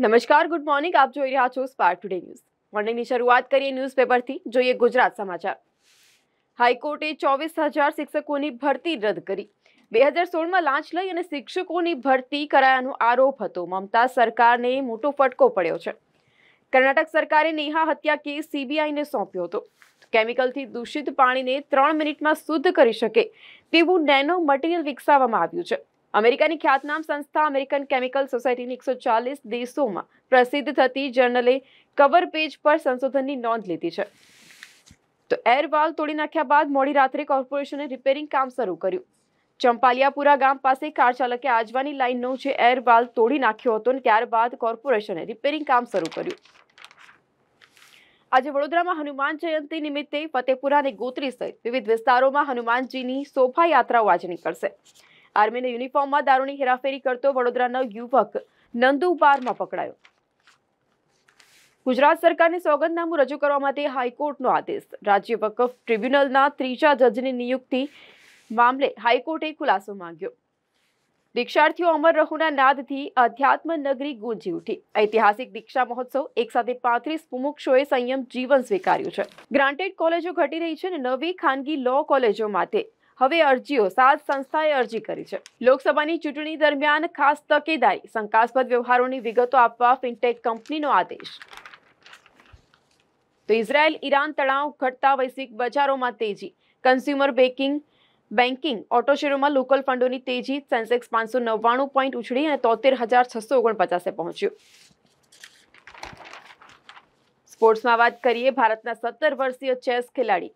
નમસ્કાર good morning આપ જોઈ રહ્યા છો સ્પાર્ક ટુડે ન્યૂઝ મોર્નિંગની શરૂઆત કરીએ ન્યૂઝપેપરથી જોઈએ ગુજરાત સમાચાર હાઈકોર્ટે ચોવીસ હજાર શિક્ષકોની ભરતી રદ કરી બે હજાર સોળમાં લાંચ લઈ અને શિક્ષકોની ભરતી કરાયાનો આરોપ હતો મમતા સરકારને મોટો ફટકો પડ્યો છે કર્ણાટક સરકારે નેહા હત્યા કેસ સીબીઆઈને સોંપ્યો હતો કેમિકલથી દૂષિત પાણીને ત્રણ મિનિટમાં શુદ્ધ કરી શકે તેવું નેનો મટીરિયલ વિકસાવવામાં આવ્યું છે અમેરિકાની ખ્યાતનામ સંસ્થા અમેરિકન કેમિકલ સોસાયટીની એકસો ચાલીસ દેશોમાં પ્રસિદ્ધ થતી જર્નલે કવર પેજ પર સંશોધનની નોંધ લીધી છે તો એર વાલ તોડી નાખ્યા બાદ મોડી રાત્રે કોર્પોરેશને રિપેરિંગ કામ શરૂ કર્યું ચંપાલિયાપુરા ગામ પાસે કાર ચાલકે આજવાની લાઇનનો જે એર વાલ તોડી નાખ્યો હતો અને ત્યારબાદ કોર્પોરેશને રિપેરિંગ કામ શરૂ કર્યું આજે વડોદરામાં હનુમાન જયંતિ નિમિત્તે ફતેપુરા અને ગોત્રી સહિત વિવિધ વિસ્તારોમાં હનુમાનજીની શોભાયાત્રાઓ આજે નીકળશે આર્મીના યુનિફોર્મમાં દારૂની હેરાફેરી કરતો વડોદરાનો યુવક નંદુ પકડાયો ગુજરાત સરકારને સોગંદનામું રજૂ કરવા માટે હાઈકોર્ટનો આદેશ રાજ્ય વકફ ટ્રિબ્યુનલના ત્રીજા જજની નિયુક્તિ મામલે હાઈકોર્ટે ખુલાસો માંગ્યો દીક્ષાર્થીઓ અમર રહુના નાદથી અધ્યાત્મ નગરી ગુંજી ઉઠી ઐતિહાસિક દીક્ષા મહોત્સવ એક સાથે પાંત્રીસ મુમુક્ષોએ સંયમ જીવન સ્વીકાર્યું છે ગ્રાન્ટેડ કોલેજો ઘટી રહી છે અને નવી ખાનગી લો કોલેજો માટે હવે અરજીઓ સાત સંસ્થાએ અરજી કરી છે લોકસભાની ચૂંટણી દરમિયાન ખાસ તકેદારી શંકાસ્પદ વ્યવહારોની વિગતો આપવા ફિનટેક કંપનીનો આદેશ તો ઇઝરાયલ ઈરાન તણાવ ઘટતા વૈશ્વિક બજારોમાં તેજી કન્ઝ્યુમર બેકિંગ બેન્કિંગ ઓટો શેરોમાં લોકલ ફંડોની તેજી સેન્સેક્સ પાંચસો નવ્વાણું પોઈન્ટ ઉછળી અને તોતેર હજાર છસો ઓગણપચાસે પહોંચ્યું સ્પોર્ટ્સમાં વાત કરીએ ભારતના સત્તર વર્ષીય ચેસ ખેલાડી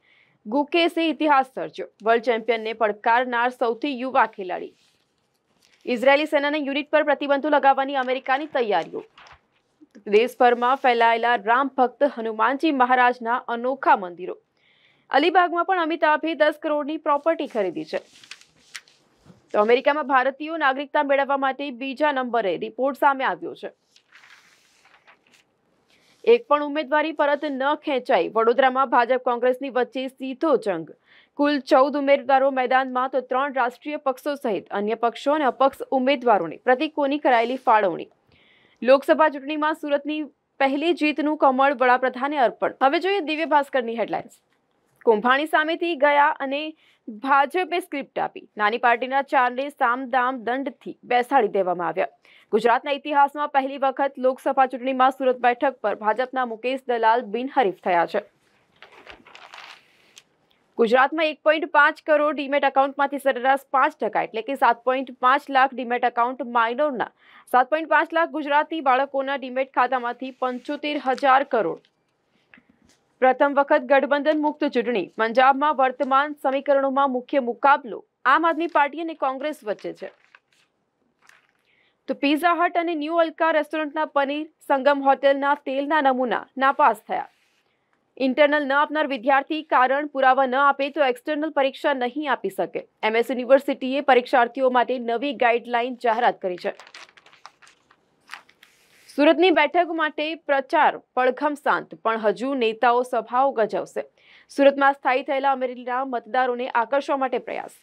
ગુકેસે ઇતિહાસ સર્જ્યો વર્લ્ડ ચેમ્પિયનને પડકારનાર સૌથી યુવા ખેલાડી ઇઝરાયેલી સેનાના યુનિટ પર પ્રતિબંધો લગાવવાની અમેરિકાની તૈયારીઓ દેશભરમાં ફેલાયેલા રામ ભક્ત હનુમાનજી મહારાજના અનોખા મંદિરો અલીબાગમાં પણ અમિતાભે દસ કરોડની પ્રોપર્ટી ખરીદી છે તો અમેરિકામાં ભારતીયો નાગરિકતા મેળવવા માટે બીજા નંબરે રિપોર્ટ સામે આવ્યો છે એક પણ ઉમેદવારી પરત ન ખેંચાઈ વડોદરામાં ભાજપ કોંગ્રેસની વચ્ચે સીધો જંગ કુલ ચૌદ ઉમેદવારો મેદાનમાં તો ત્રણ રાષ્ટ્રીય પક્ષો સહિત અન્ય પક્ષો અને અપક્ષ ઉમેદવારોની પ્રતિકોની કરાયેલી ફાળવણી લોકસભા ચૂંટણીમાં સુરતની પહેલી જીતનું કમળ વડાપ્રધાને અર્પણ હવે જોઈએ દિવ્ય ભાસ્કરની હેડલાઇન્સ કુંભાણી સામેથી ગયા અને ભાજપે સ્ક્રિપ્ટ આપી નાની પાર્ટીના ચારને સામદામ દંડથી બેસાડી દેવામાં આવ્યા ગુજરાતના ઇતિહાસમાં પહેલી વખત લોકસભા ચૂંટણીમાં સુરત બેઠક પર ભાજપના મુકેશ દલાલ બિનહરીફ થયા છે ગુજરાતમાં એક પોઈન્ટ પાંચ કરોડ ડીમેટ અકાઉન્ટમાંથી સરેરાશ પાંચ ટકા એટલે કે સાત પોઈન્ટ પાંચ લાખ ડીમેટ અકાઉન્ટ માઇનોરના સાત પોઈન્ટ પાંચ લાખ ગુજરાતી બાળકોના ડીમેટ ખાતામાંથી પંચોતેર હજાર કરોડ પ્રથમ વખત ગઠબંધન મુક્ત ચૂંટણી પંજાબમાં વર્તમાન સમીકરણોમાં મુખ્ય મુકાબલો આમ આદમી પાર્ટી અને કોંગ્રેસ વચ્ચે છે તો પીઝા હટ અને ન્યૂ અલ્કા રેસ્ટોરન્ટના પનીર સંગમ હોટેલના તેલના નમૂના નાપાસ થયા ઇન્ટરનલ ન આપનાર વિદ્યાર્થી કારણ પુરાવા ન આપે તો એક્સટર્નલ પરીક્ષા નહીં આપી શકે એમએસ યુનિવર્સિટીએ પરીક્ષાર્થીઓ માટે નવી ગાઈડલાઇન જાહેરાત કરી છે સુરતની બેઠક માટે પ્રચાર પડખમ શાંત પણ હજુ નેતાઓ સભાઓ ગજવશે સુરતમાં સ્થાયી થયેલા અમરેલીના મતદારોને આકર્ષવા માટે પ્રયાસ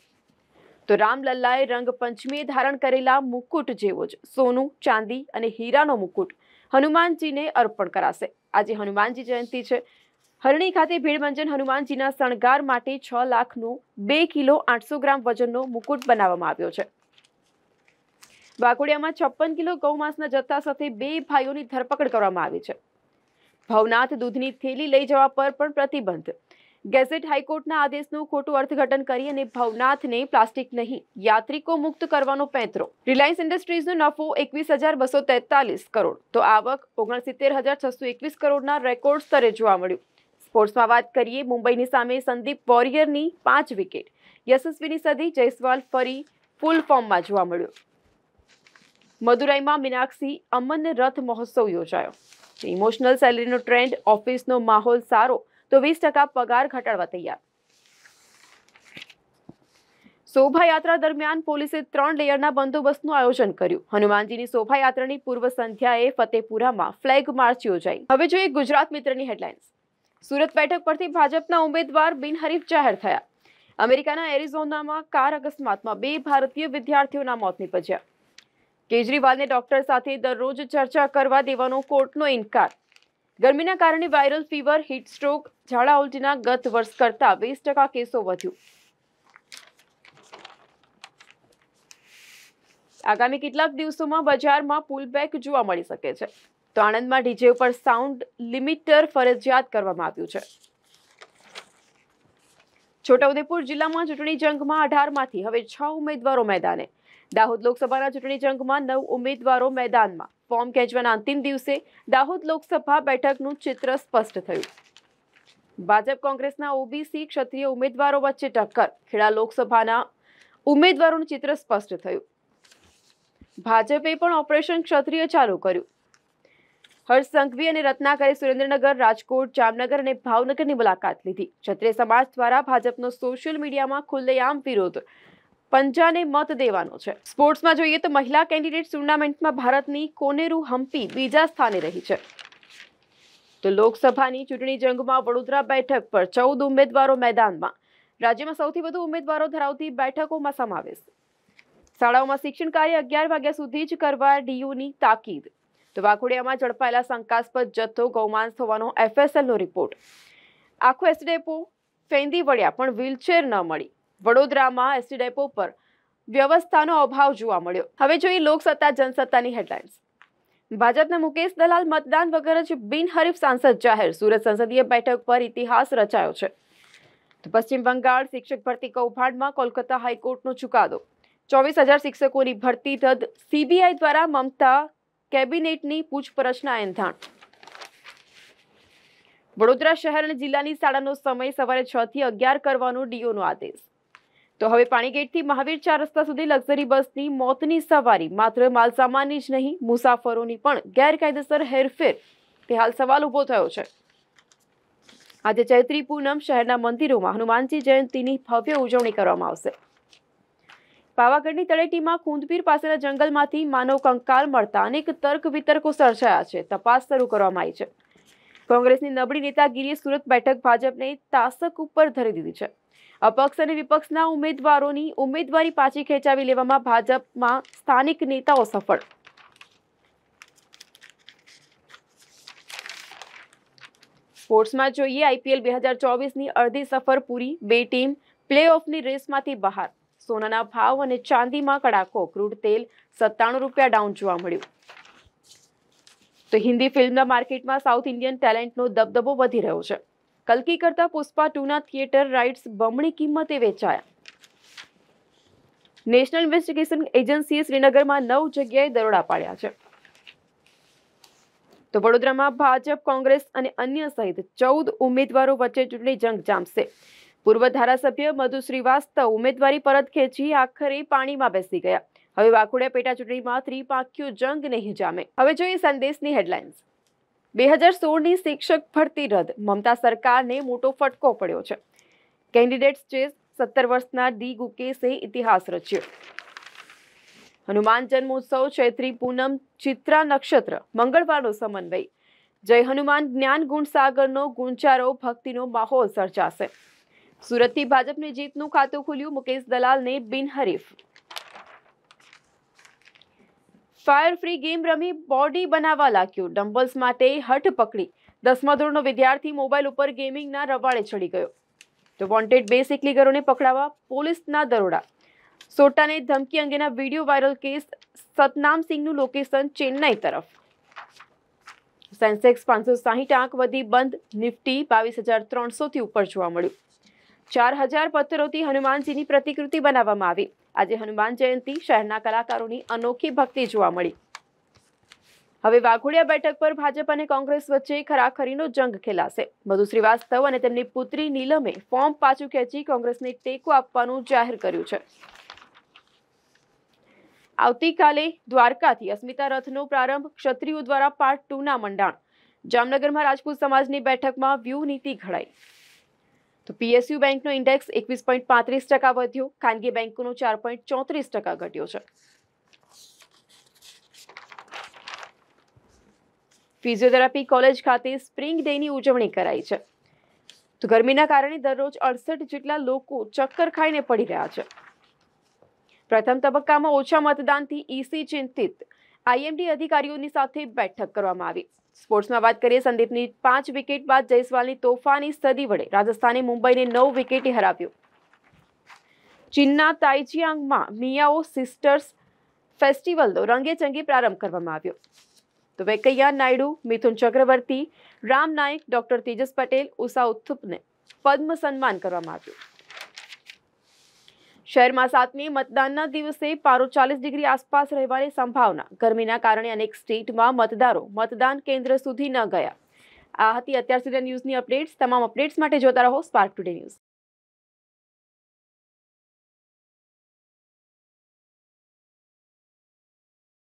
તો રામલલ્લાએ રંગપંચમીએ ધારણ કરેલા મુકુટ જેવો જ સોનું ચાંદી અને હીરાનો મુકુટ હનુમાનજીને અર્પણ કરાશે આજે હનુમાનજી જયંતિ છે હરણી ખાતે ભીડમંજન હનુમાનજીના શણગાર માટે છ લાખનો બે કિલો આઠસો ગ્રામ વજનનો મુકુટ બનાવવામાં આવ્યો છે વાઘોડિયામાં છપ્પન કિલો ગૌમાંસના જથ્થા સાથે બે ભાઈઓની ધરપકડ કરવામાં આવી છે ભવનાથ દૂધની થેલી લઈ જવા પર પણ પ્રતિબંધ ગેઝેટ હાઈકોર્ટના આદેશનું ખોટું અર્થઘટન કરી અને ભવનાથને પ્લાસ્ટિક નહીં યાત્રિકો મુક્ત કરવાનો પેંતરો રિલાયન્સ ઇન્ડસ્ટ્રીઝનો નફો એકવીસ હજાર બસો તેતાલીસ કરોડ તો આવક ઓગણસિત્તેર હજાર છસો એકવીસ કરોડના રેકોર્ડ સ્તરે જોવા મળ્યું સ્પોર્ટ્સમાં વાત કરીએ મુંબઈની સામે સંદીપ વોરિયરની પાંચ વિકેટ યશસ્વીની સદી જયસ્વાલ ફરી ફૂલ ફોર્મમાં જોવા મળ્યું મદુરાઈમાં મીનાક્ષી અમન રથ મહોત્સવ યોજાયો ઇમોશનલ સેલેરીનો ટ્રેન્ડ ઓફિસનો માહોલ સારો તો વીસ ટકા પગાર ઘટાડવા તૈયાર શોભાયાત્રા દરમિયાન પોલીસે ત્રણ લેયરના બંદોબસ્તનું આયોજન કર્યું હનુમાનજીની શોભાયાત્રાની પૂર્વ સંધ્યાએ ફતેપુરામાં ફ્લેગ માર્ચ યોજાઈ હવે જોઈએ ગુજરાત મિત્રની હેડલાઇન્સ સુરત બેઠક પરથી ભાજપના ઉમેદવાર બિનહરીફ જાહેર થયા અમેરિકાના એરિઝોનામાં કાર અકસ્માતમાં બે ભારતીય વિદ્યાર્થીઓના મોત નીપજ્યા કેજરીવાલને ડોક્ટર સાથે દરરોજ ચર્ચા કરવા દેવાનો કોર્ટનો ઇનકાર ગરમીના કારણે વાયરલ ફીવર હીટ સ્ટ્રોક ઝાડા ઉલટીના ગત વર્ષ કરતાં વીસ ટકા કેસો વધ્યું આગામી કેટલાક દિવસોમાં બજારમાં પુલબેક જોવા મળી શકે છે તો આણંદમાં ડીજે ઉપર સાઉન્ડ લિમિટર ફરજિયાત કરવામાં આવ્યું છે છોટાઉદેપુર જિલ્લામાં ચૂંટણી જંગમાં અઢારમાંથી હવે છ ઉમેદવારો મેદાને દાહોદ લોકસભાના ચૂંટણી જંગમાં નવ ઉમેદવારો મેદાનમાં ફોર્મ ખેંચવાના અંતિમ દિવસે દાહોદ લોકસભા બેઠકનું ચિત્ર સ્પષ્ટ થયું ભાજપ કોંગ્રેસના ઓબીસી ક્ષત્રિય ઉમેદવારો વચ્ચે ટક્કર ખેડા લોકસભાના ઉમેદવારોનું ચિત્ર સ્પષ્ટ થયું ભાજપે પણ ઓપરેશન ક્ષત્રિય ચાલુ કર્યું હર્ષ સંઘવી અને રત્નાકરે સુરેન્દ્રનગર રાજકોટ જામનગર અને ભાવનગરની મુલાકાત લીધી ક્ષત્રિય સમાજ દ્વારા ભાજપનો સોશિયલ મીડિયામાં ખુલ્લેઆમ વિરોધ પંજાને મત દેવાનો છે સ્પોર્ટ્સમાં જોઈએ તો મહિલા કેન્ડિડેટ ટુર્નામેન્ટમાં ભારતની કોનેરુ હમ્પી બીજા સ્થાને રહી છે તો લોકસભાની ચૂંટણી જંગમાં વડોદરા બેઠક પર ચૌદ ઉમેદવારો મેદાનમાં રાજ્યમાં સૌથી વધુ ઉમેદવારો ધરાવતી બેઠકોમાં સમાવેશ શાળાઓમાં શિક્ષણ કાર્ય અગિયાર વાગ્યા સુધી જ કરવા ડીયુની તાકીદ તો વાઘોડિયામાં ઝડપાયેલા શંકાસ્પદ જથ્થો ગૌમાંસ થવાનો એફએસએલનો રિપોર્ટ આખો એસડેપો ફેંદી વળ્યા પણ વ્હીલચેર ન મળી વડોદરામાં એસટી ડેપો પર વ્યવસ્થાનો અભાવ જોવા મળ્યો હવે જોઈએ લોકસત્તા જનસત્તાની હેડલાઇન્સ ભાજપના મુકેશ દલાલ મતદાન વગર જ બિનહરીફ સાંસદ જાહેર સુરત સંસદીય બેઠક પર ઇતિહાસ રચાયો છે પશ્ચિમ બંગાળ શિક્ષક ભરતી કૌભાંડમાં કોલકાતા હાઈકોર્ટનો ચુકાદો ચોવીસ હજાર શિક્ષકોની ભરતી રદ સીબીઆઈ દ્વારા મમતા કેબિનેટની પૂછપરછના એંધાણ વડોદરા શહેર અને જિલ્લાની શાળાનો સમય સવારે છ થી અગિયાર કરવાનો ડીઓનો આદેશ તો હવે પાણીગેટથી મહાવીર ચાર રસ્તા સુધી લક્ઝરી બસની મોતની સવારી માત્ર માલસામાનની જ નહીં મુસાફરોની પણ ગેરકાયદેસર હેરફેર તે હાલ સવાલ ઊભો થયો છે આજે ચૈત્રી પૂનમ શહેરના મંદિરોમાં હનુમાનજી જયંતિની ભવ્ય ઉજવણી કરવામાં આવશે પાવાગઢની તળેટીમાં કુંદપીર પાસેના જંગલમાંથી માનવ કંકાલ મળતા અનેક તર્ક વિતર્કો સર્જાયા છે તપાસ શરૂ કરવામાં આવી છે કોંગ્રેસની નબળી નેતાગીરીએ સુરત બેઠક ભાજપને તાસક ઉપર ધરી દીધી છે અપક્ષ અને વિપક્ષના ઉમેદવારોની ઉમેદવારી પાછી ખેંચાવી લેવામાં ભાજપમાં સ્થાનિક નેતાઓ સફળ સ્પોર્ટ્સમાં જોઈએ આઈપીએલ બે હજાર ચોવીસની અડધી સફર પૂરી બે ટીમ પ્લે પ્લેઓફની રેસમાંથી બહાર સોનાના ભાવ અને ચાંદીમાં કડાકો ક્રૂડ તેલ સત્તાણું રૂપિયા ડાઉન જોવા મળ્યું તો હિન્દી ફિલ્મના માર્કેટમાં સાઉથ ઇન્ડિયન ટેલેન્ટનો દબદબો વધી રહ્યો છે કલકી કરતા પુષ્પા ટુના થિયેટર રાઇટ્સ બમણી કિંમતે વેચાયા નેશનલ ઇન્વેસ્ટિગેશન એજન્સીએ શ્રીનગરમાં નવ જગ્યાએ દરોડા પાડ્યા છે તો વડોદરામાં ભાજપ કોંગ્રેસ અને અન્ય સહિત ચૌદ ઉમેદવારો વચ્ચે ચૂંટણી જંગ જામશે પૂર્વ ધારાસભ્ય મધુ શ્રીવાસ્તવ ઉમેદવારી પરત ખેંચી આખરે પાણીમાં બેસી ગયા હવે વાઘોડિયા પેટા ચૂંટણીમાં ત્રિપાંખ્યો જંગ નહીં જામે હવે જોઈએ સંદેશની હેડલાઇન્સ બે હજાર સોળની શિક્ષક ભરતી રદ મમતા સરકારને મોટો ફટકો પડ્યો છે કેન્ડિડેટ્સ ચેસ સત્તર વર્ષના ડી ગુકેશે ઇતિહાસ રચ્યો હનુમાન જન્મોત્સવ ચૈત્રી પૂનમ ચિત્રા નક્ષત્ર મંગળવારનો સમન્વય જય હનુમાન જ્ઞાન ગુણસાગરનો ગુંચારો ભક્તિનો માહોલ સર્જાશે સુરતથી ભાજપની જીતનું ખાતું ખુલ્યું મુકેશ દલાલને બિનહરીફ ફાયર ફ્રી ગેમ રમી બોડી બનાવવા લાગ્યું ડમ્બલ્સ માટે હઠ પકડી દસમા ધોરણનો વિદ્યાર્થી મોબાઈલ ઉપર ગેમિંગના રવાડે ચડી ગયો તો વોન્ટેડ બે સિકલીગરોને પકડાવવા પોલીસના દરોડા સોટાને ધમકી અંગેના વિડીયો વાયરલ કેસ સતનામ સિંહનું લોકેશન ચેન્નાઈ તરફ સેન્સેક્સ પાંચસો સાહીઠ આંક વધી બંધ નિફ્ટી બાવીસ હજાર ત્રણસોથી ઉપર જોવા મળ્યું ચાર હજાર પથ્થરોથી હનુમાનજીની પ્રતિકૃતિ બનાવવામાં આવી આજે હનુમાન જયંતિ શહેરના કલાકારોની અનોખી ભક્તિ જોવા મળી હવે વાઘોડિયા બેઠક પર ભાજપ અને કોંગ્રેસ વચ્ચે ખરાખરીનો જંગ ખેલાશે મધુ શ્રીવાસ્તવ અને તેમની પુત્રી નીલમે ફોર્મ પાછું ખેંચી કોંગ્રેસને ટેકો આપવાનું જાહેર કર્યું છે આવતીકાલે દ્વારકાથી અસ્મિતા રથનો પ્રારંભ ક્ષત્રિયો દ્વારા પાર્ટ ટુના મંડાણ જામનગરમાં રાજપૂત સમાજની બેઠકમાં વ્યૂહ નીતિ ઘડાઈ તો પીએસયુ બેંકનો ઇન્ડેક્સ એકવીસ પોઈન્ટ પાંત્રીસ ટકા વધ્યો ખાનગી બેંકોનો ચાર પોઈન્ટ ચોત્રીસ ટકા ઘટ્યો છે ફિઝિયોથેરાપી કોલેજ ખાતે સ્પ્રિંગ ડેની ઉજવણી કરાઈ છે તો ગરમીના કારણે દરરોજ અડસઠ જેટલા લોકો ચક્કર ખાઈને પડી રહ્યા છે પ્રથમ તબક્કામાં ઓછા મતદાનથી ઈસી e ચિંતિત આઈએમડી અધિકારીઓની સાથે બેઠક કરવામાં આવી સ્પોર્ટ્સમાં વાત કરીએ સંદીપની પાંચ વિકેટ બાદ જયસ્વાલની તોફાની સદી વડે રાજસ્થાને મુંબઈને નવ વિકેટે હરાવ્યું ચીનના તાઇજિયાંગમાં મિયાઓ સિસ્ટર્સ ફેસ્ટિવલનો રંગેચંગી પ્રારંભ કરવામાં આવ્યો તો વેંકૈયા નાયડુ મિથુન ચક્રવર્તી રામ નાયક ડોક્ટર તેજસ પટેલ ઉષા ઉથુપને પદ્મ સન્માન કરવામાં આવ્યું શહેરમાં સાતમી મતદાનના દિવસે પારો ચાલીસ ડિગ્રી આસપાસ રહેવાની સંભાવના ગરમીના કારણે અનેક સ્ટેટમાં મતદારો મતદાન કેન્દ્ર સુધી ન ગયા આ હતી અત્યાર સુધીના ન્યૂઝની અપડેટ્સ તમામ અપડેટ્સ માટે જોતા રહો સ્પાર્ક ટુડે ન્યૂઝ